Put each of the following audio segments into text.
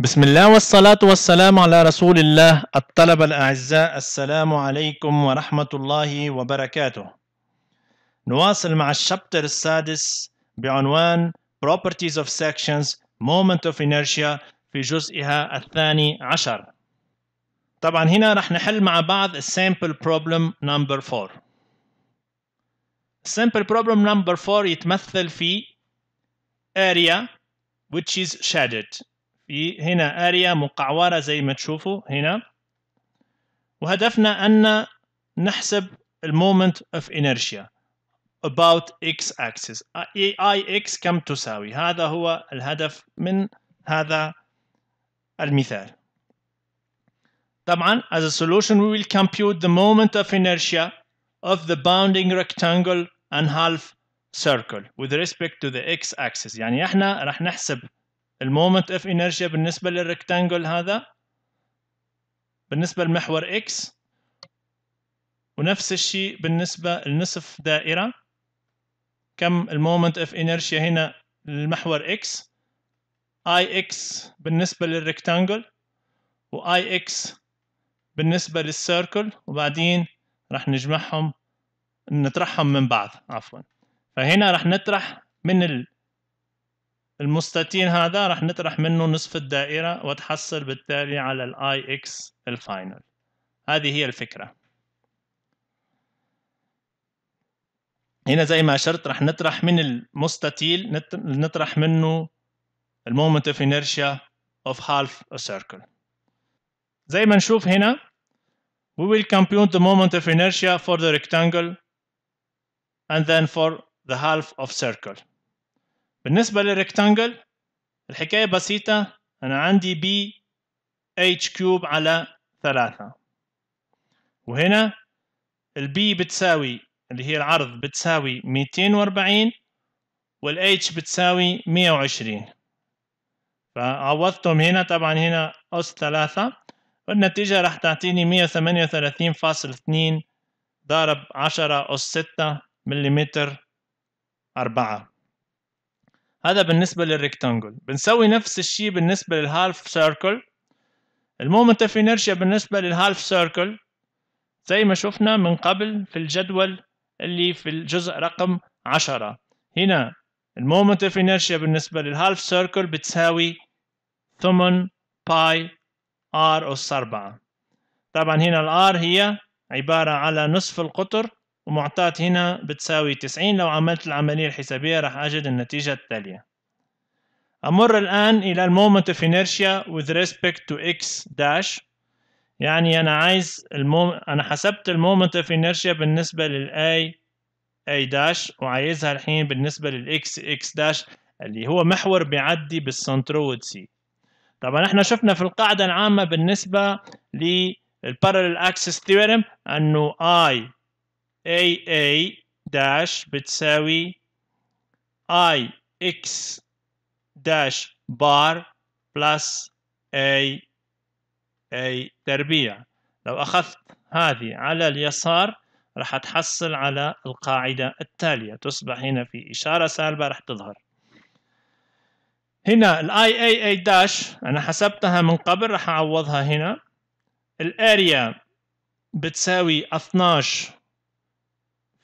بسم الله والصلاة والسلام على رسول الله الطلبة الأعزاء السلام عليكم ورحمة الله وبركاته نواصل مع الشابتر السادس بعنوان Properties of Sections Moment of Inertia في جزئها الثاني عشر طبعا هنا رح نحل مع بعض Sample Problem Number 4 Sample Problem Number 4 يتمثل في area which is shaded في هنا اريا مقعوره زي ما تشوفوا هنا وهدفنا ان نحسب المومنت اوف انرشيا about x axis اي اكس كم تساوي هذا هو الهدف من هذا المثال طبعا as a solution we will compute the moment of inertia of the bounding rectangle and half circle with respect to the x axis يعني احنا راح نحسب المومنت اوف انرجيا بالنسبه للركتانجل هذا بالنسبه لمحور اكس ونفس الشيء بالنسبه لنصف دائره كم المومنت اوف انرجيا هنا للمحور اكس اي اكس بالنسبه للركتانجل واي اكس بالنسبه للسيركل وبعدين راح نجمعهم نطرحهم من بعض عفوا فهنا راح نطرح من ال المستطيل هذا رح نطرح منه نصف الدائرة وتحصل بالتالي على الـ IX الفاينل هذه هي الفكرة هنا زي ما أشرت رح نطرح من المستطيل نطرح منه المومنت اوف انيرشيا اوف هالف a circle زي ما نشوف هنا we will compute the moment of inertia for the rectangle and then for the half of circle بالنسبة للريكتانجل الحكاية بسيطة أنا عندي بي h كيوب على ثلاثة وهنا البي بتساوي اللي هي العرض بتساوي 240 والاتش بتساوي 120 فعوضتهم هنا طبعا هنا أس ثلاثة والنتيجة راح تعطيني 138.2 ضرب 10 أس 6 مليمتر أربعة هذا بالنسبة للريكتانجل بنسوي نفس الشيء بالنسبة للهالف سيركل المومنت اوف انرشيا بالنسبة للهالف سيركل زي ما شفنا من قبل في الجدول اللي في الجزء رقم عشرة هنا المومنت اوف انرشيا بالنسبة للهالف سيركل بتساوي ثمن باي ار أس أربعة طبعا هنا الار هي عبارة على نصف القطر ومعطاة هنا بتساوي 90 لو عملت العملية الحسابية راح أجد النتيجة التالية أمر الآن إلى moment of inertia with respect to x dash يعني أنا عايز الموم... أنا حسبت moment of inertia بالنسبة لل a a dash وعايزها الحين بالنسبة لل x x dash اللي هو محور بيعدي بالسنترود سي طبعا احنا شفنا في القاعدة العامة بالنسبة للبارallel axis theorem أنه i AA داش بتساوي I X داش بار بلس A A تربيع لو أخذت هذه على اليسار راح تحصل على القاعدة التالية تصبح هنا في إشارة سالبة راح تظهر هنا ال IAA داش أنا حسبتها من قبل راح أعوضها هنا الاريا بتساوي 12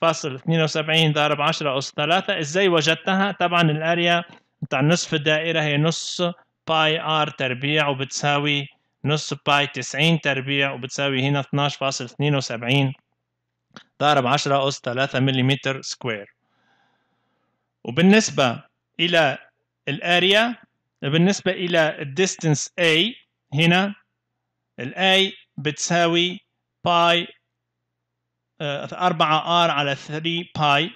فاصل 72 ضارب 10 أس 3 إزاي وجدتها؟ طبعا الأريا بتاع نصف الدائرة هي نص باي آر تربيع وبتساوي نص باي 90 تربيع وبتساوي هنا 12.72 ضرب 10 أس 3 ملم سكوير وبالنسبة إلى الأريا بالنسبة إلى الديستنس A هنا الأي بتساوي باي 4 r على 3 باي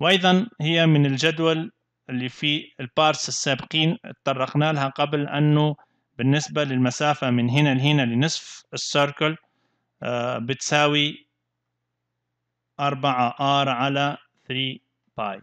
وايضا هي من الجدول اللي في البارس السابقين تطرقنا لها قبل انه بالنسبه للمسافه من هنا لهنا لنصف السيركل آه، بتساوي 4 r على 3 باي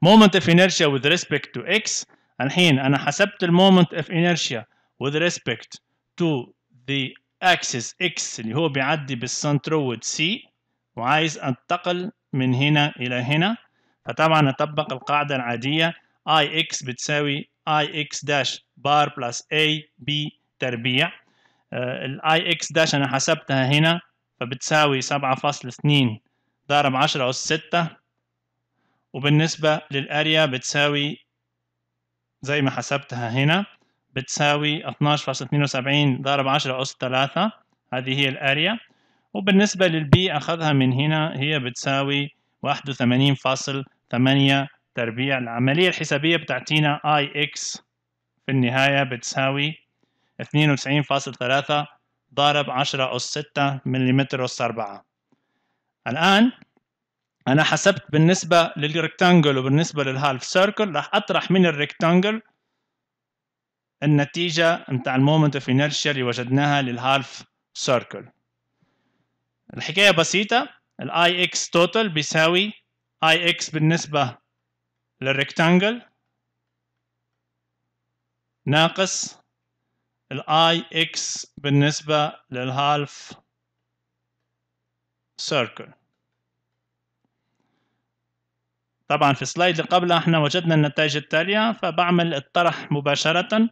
moment of inertia with respect to x الحين أنا حسبت المومنت اوف انرشيا with respect to the axis x اللي هو بيعدي بالسنترويد سي وعايز أنتقل من هنا إلى هنا فطبعا أطبق القاعدة العادية اي اكس بتساوي اي اكس داش بار بلس اي بي تربيع الاي اكس داش أنا حسبتها هنا فبتساوي 7.2 ضرب 10 أس 6 وبالنسبة للأريا بتساوي زي ما حسبتها هنا بتساوي 12.72 ضرب 10 أس 3 هذه هي الأريا وبالنسبة للبي أخذها من هنا هي بتساوي 81.8 تربيع العملية الحسابية بتعطينا اي اكس في النهاية بتساوي 92.3 ضرب 10 أس 6 ملم أس 4 الآن انا حسبت بالنسبه للريكتانجل وبالنسبه للهالف سيركل راح اطرح من الريكتانجل النتيجه نتاع المومنت اوف انيرشيا اللي وجدناها للهالف سيركل الحكايه بسيطه الاي اكس توتال بيساوي اي اكس بالنسبه للريكتانجل ناقص الاي اكس بالنسبه للهالف سيركل طبعا في السلايد اللي قبلها احنا وجدنا النتائج التالية فبعمل الطرح مباشرة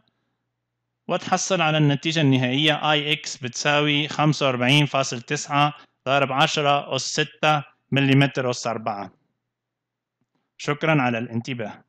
وتحصل على النتيجة النهائية IX بتساوي 45.9 ضرب 10 أس 6 ملم أس 4 شكرا على الانتباه